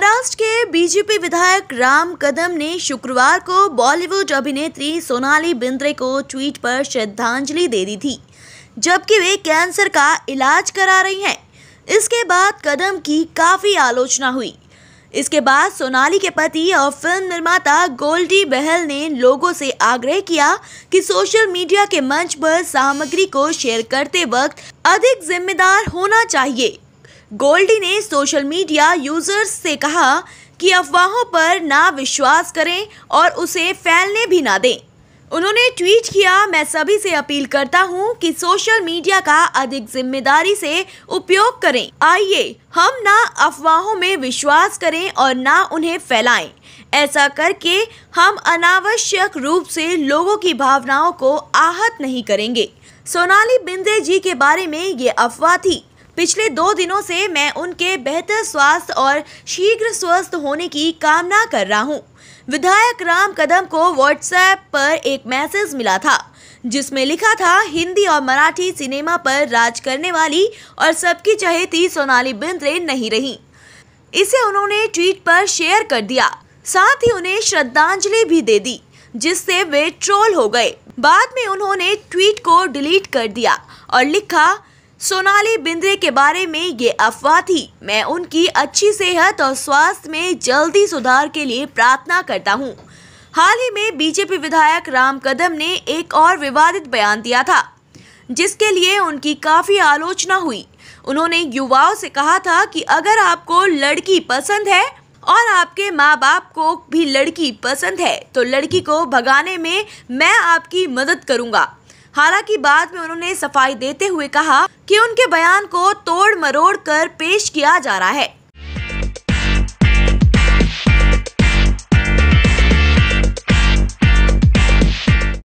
महाराष्ट्र के बीजेपी विधायक राम कदम ने शुक्रवार को बॉलीवुड अभिनेत्री सोनाली बिंद्रे को ट्वीट पर श्रद्धांजलि दे दी थी जबकि वे कैंसर का इलाज करा रही हैं इसके बाद कदम की काफ़ी आलोचना हुई इसके बाद सोनाली के पति और फिल्म निर्माता गोल्डी बहल ने लोगों से आग्रह किया कि सोशल मीडिया के मंच पर सामग्री को शेयर करते वक्त अधिक जिम्मेदार होना चाहिए गोल्डी ने सोशल मीडिया यूजर्स से कहा कि अफवाहों पर ना विश्वास करें और उसे फैलने भी ना दें उन्होंने ट्वीट किया मैं सभी से अपील करता हूं कि सोशल मीडिया का अधिक जिम्मेदारी से उपयोग करें आइए हम ना अफवाहों में विश्वास करें और ना उन्हें फैलाएं ऐसा करके हम अनावश्यक रूप से लोगों की भावनाओं को आहत नहीं करेंगे सोनाली बिंदे जी के बारे में ये अफवाह थी पिछले दो दिनों से मैं उनके बेहतर स्वास्थ्य और शीघ्र स्वस्थ होने की कामना कर रहा हूँ विधायक राम कदम को व्हाट्सएप पर एक मैसेज मिला था जिसमें लिखा था हिंदी और मराठी सिनेमा पर राज करने वाली और सबकी चहेती सोनाली बिंद्रे नहीं रही इसे उन्होंने ट्वीट पर शेयर कर दिया साथ ही उन्हें श्रद्धांजलि भी दे दी जिससे वे ट्रोल हो गए बाद में उन्होंने ट्वीट को डिलीट कर दिया और लिखा सोनाली बिंद्रे के बारे में ये अफवाह थी मैं उनकी अच्छी सेहत और स्वास्थ्य में जल्दी सुधार के लिए प्रार्थना करता हूँ हाल ही में बीजेपी विधायक राम कदम ने एक और विवादित बयान दिया था जिसके लिए उनकी काफ़ी आलोचना हुई उन्होंने युवाओं से कहा था कि अगर आपको लड़की पसंद है और आपके माँ बाप को भी लड़की पसंद है तो लड़की को भगाने में मैं आपकी मदद करूँगा हालांकि बाद में उन्होंने सफाई देते हुए कहा कि उनके बयान को तोड़ मरोड़ कर पेश किया जा रहा है